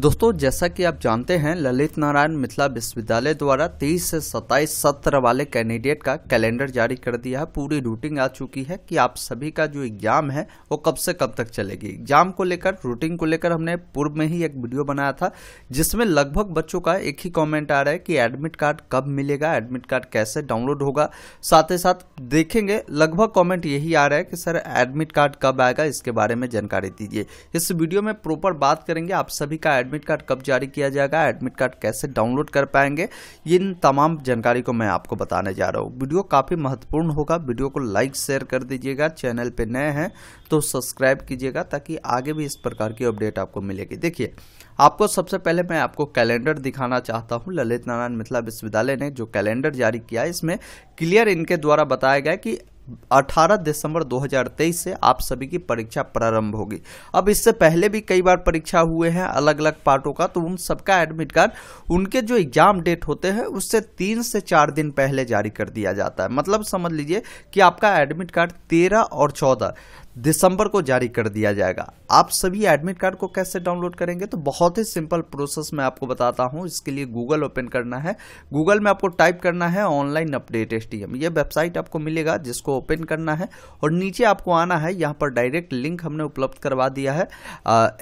दोस्तों जैसा कि आप जानते हैं ललित नारायण मिथिला विश्वविद्यालय द्वारा 23 से 27 सत्र वाले कैंडिडेट का कैलेंडर जारी कर दिया है पूरी रूटिंग आ चुकी है कि आप सभी का जो एग्जाम है वो कब से कब तक चलेगी एग्जाम को लेकर रूटिंग को लेकर हमने पूर्व में ही एक वीडियो बनाया था जिसमें लगभग बच्चों का एक ही कॉमेंट आ रहा है कि एडमिट कार्ड कब मिलेगा एडमिट कार्ड कैसे डाउनलोड होगा साथ ही साथ देखेंगे लगभग कॉमेंट यही आ रहा है कि सर एडमिट कार्ड कब आएगा इसके बारे में जानकारी दीजिए इस वीडियो में प्रॉपर बात करेंगे आप सभी का एडमिट कार्ड कब जारी किया जाएगा एडमिट कार्ड कैसे डाउनलोड कर पाएंगे इन तमाम जानकारी को मैं आपको बताने जा रहा हूँ वीडियो काफ़ी महत्वपूर्ण होगा वीडियो को लाइक शेयर कर दीजिएगा चैनल पर नए हैं तो सब्सक्राइब कीजिएगा ताकि आगे भी इस प्रकार की अपडेट आपको मिलेगी देखिए आपको सबसे पहले मैं आपको कैलेंडर दिखाना चाहता हूं ललित नारायण मिथिला विश्वविद्यालय ने जो कैलेंडर जारी किया इसमें क्लियर इनके द्वारा बताया गया कि 18 दिसंबर 2023 से आप सभी की परीक्षा प्रारंभ होगी अब इससे पहले भी कई बार परीक्षा हुए हैं अलग अलग पार्टों का तो उन सबका एडमिट कार्ड उनके जो एग्जाम डेट होते हैं उससे तीन से चार दिन पहले जारी कर दिया जाता है मतलब समझ लीजिए कि आपका एडमिट कार्ड तेरह और चौदह दिसंबर को जारी कर दिया जाएगा आप सभी एडमिट कार्ड को कैसे डाउनलोड करेंगे तो बहुत ही सिंपल प्रोसेस मैं आपको बताता हूं इसके लिए गूगल ओपन करना है गूगल में आपको टाइप करना है ऑनलाइन अपडेट एस ये वेबसाइट आपको मिलेगा जिसको ओपन करना है और नीचे आपको आना है यहाँ पर डायरेक्ट लिंक हमने उपलब्ध करवा दिया है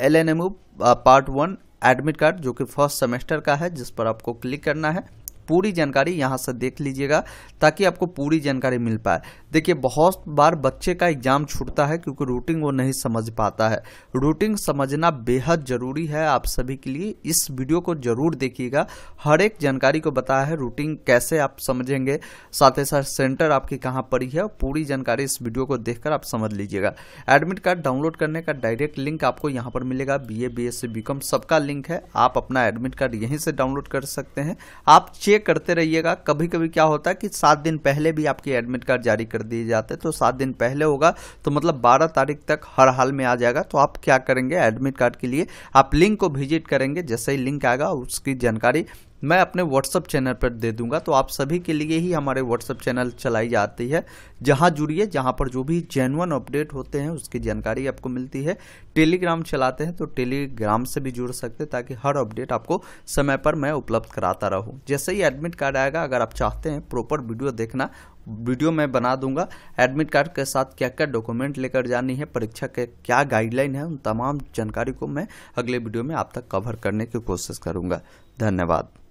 L part one admit card जो कि फर्स्ट सेमेस्टर का है जिस पर आपको क्लिक करना है पूरी जानकारी यहाँ से देख लीजिएगा ताकि आपको पूरी जानकारी मिल पाए देखिए बहुत बार बच्चे का एग्जाम छूटता है क्योंकि रूटिंग वो नहीं समझ पाता है रूटिंग समझना बेहद ज़रूरी है आप सभी के लिए इस वीडियो को ज़रूर देखिएगा हर एक जानकारी को बताया है रूटिंग कैसे आप समझेंगे साथ ही साथ सेंटर आपकी कहाँ पड़ी है पूरी जानकारी इस वीडियो को देखकर आप समझ लीजिएगा एडमिट कार्ड डाउनलोड करने का डायरेक्ट लिंक आपको यहाँ पर मिलेगा B A B S C B com सबका लिंक है आप अपना एडमिट कार्ड यहीं से डाउनलोड कर सकते हैं आप चेक ये करते रहिएगा कभी कभी क्या होता है कि सात दिन पहले भी आपके एडमिट कार्ड जारी कर दिए जाते हैं तो सात दिन पहले होगा तो मतलब बारह तारीख तक हर हाल में आ जाएगा तो आप क्या करेंगे एडमिट कार्ड के लिए आप लिंक को विजिट करेंगे जैसे ही लिंक आएगा उसकी जानकारी मैं अपने व्हाट्सअप चैनल पर दे दूंगा तो आप सभी के लिए ही हमारे व्हाट्सअप चैनल चलाई जाती है जहाँ जुड़िए जहाँ पर जो भी जेनुअन अपडेट होते हैं उसकी जानकारी आपको मिलती है टेलीग्राम चलाते हैं तो टेलीग्राम से भी जुड़ सकते हैं ताकि हर अपडेट आपको समय पर मैं उपलब्ध कराता रहूँ जैसे ही एडमिट कार्ड आएगा अगर आप चाहते हैं प्रॉपर वीडियो देखना वीडियो मैं बना दूंगा एडमिट कार्ड के साथ क्या क्या डॉक्यूमेंट लेकर जानी है परीक्षा के क्या गाइडलाइन है उन तमाम जानकारी को मैं अगले वीडियो में आप तक कवर करने की कोशिश करूंगा धन्यवाद